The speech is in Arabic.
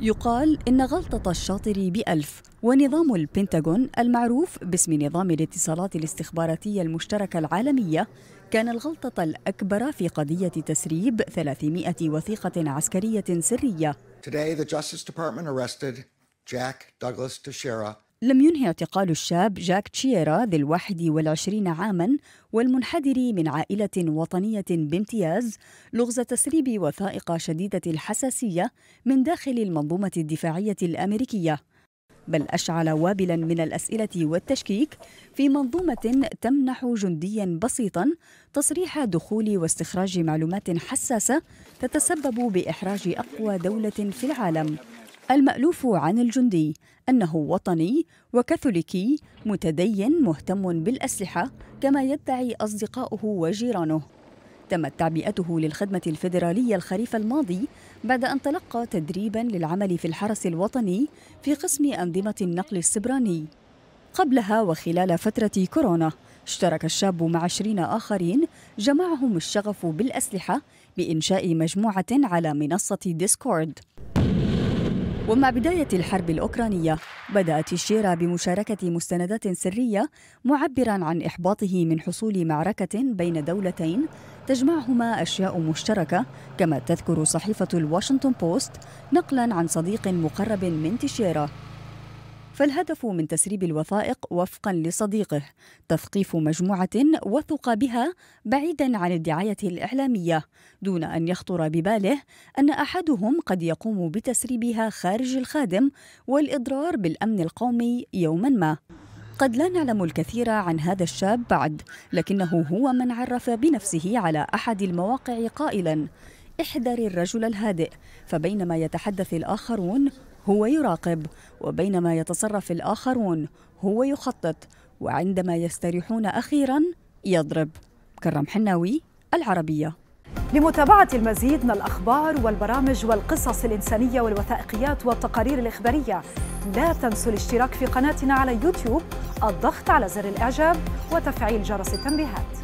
يقال إن غلطة الشاطر بألف ونظام البنتاغون المعروف باسم نظام الاتصالات الاستخباراتية المشتركة العالمية كان الغلطة الأكبر في قضية تسريب 300 وثيقة عسكرية سرية. Today the Justice Department arrested Jack Douglas Teixeira لم ينهي اعتقال الشاب جاك تشيرا ذي الواحد والعشرين عاما والمنحدر من عائلة وطنية بامتياز لغز تسريب وثائق شديدة الحساسية من داخل المنظومة الدفاعية الأمريكية بل أشعل وابلا من الأسئلة والتشكيك في منظومة تمنح جنديا بسيطا تصريح دخول واستخراج معلومات حساسة تتسبب بإحراج أقوى دولة في العالم المألوف عن الجندي أنه وطني وكاثوليكي متدين مهتم بالأسلحة كما يدعي أصدقاؤه وجيرانه تمت تعبئته للخدمة الفيدرالية الخريف الماضي بعد أن تلقى تدريبا للعمل في الحرس الوطني في قسم أنظمة النقل السبراني قبلها وخلال فترة كورونا اشترك الشاب مع عشرين آخرين جمعهم الشغف بالأسلحة بإنشاء مجموعة على منصة ديسكورد ومع بداية الحرب الأوكرانية بدأت الشيرة بمشاركة مستندات سرية معبرا عن إحباطه من حصول معركة بين دولتين تجمعهما أشياء مشتركة كما تذكر صحيفة الواشنطن بوست نقلا عن صديق مقرب من تشيرة فالهدف من تسريب الوثائق وفقا لصديقه تثقيف مجموعة وثق بها بعيدا عن الدعاية الإعلامية دون أن يخطر بباله أن أحدهم قد يقوم بتسريبها خارج الخادم والإضرار بالأمن القومي يوما ما قد لا نعلم الكثير عن هذا الشاب بعد لكنه هو من عرف بنفسه على احد المواقع قائلا احذر الرجل الهادئ فبينما يتحدث الاخرون هو يراقب وبينما يتصرف الآخرون هو يخطط وعندما يستريحون أخيرا يضرب كرم حناوي العربية لمتابعة المزيد من الأخبار والبرامج والقصص الإنسانية والوثائقيات والتقارير الإخبارية لا تنسوا الاشتراك في قناتنا على يوتيوب الضغط على زر الإعجاب وتفعيل جرس التنبيهات